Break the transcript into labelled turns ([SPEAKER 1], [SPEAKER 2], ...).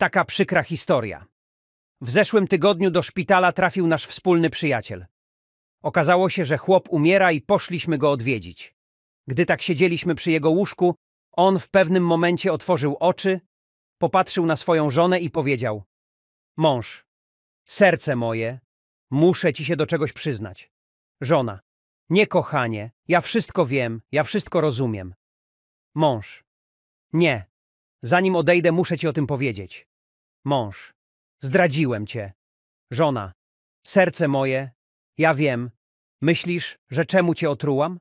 [SPEAKER 1] Taka przykra historia. W zeszłym tygodniu do szpitala trafił nasz wspólny przyjaciel. Okazało się, że chłop umiera i poszliśmy go odwiedzić. Gdy tak siedzieliśmy przy jego łóżku, on w pewnym momencie otworzył oczy, popatrzył na swoją żonę i powiedział Mąż, serce moje, muszę ci się do czegoś przyznać. Żona, nie kochanie, ja wszystko wiem, ja wszystko rozumiem. Mąż, nie, zanim odejdę muszę ci o tym powiedzieć. Mąż. Zdradziłem cię. Żona. Serce moje. Ja wiem. Myślisz, że czemu cię otrułam?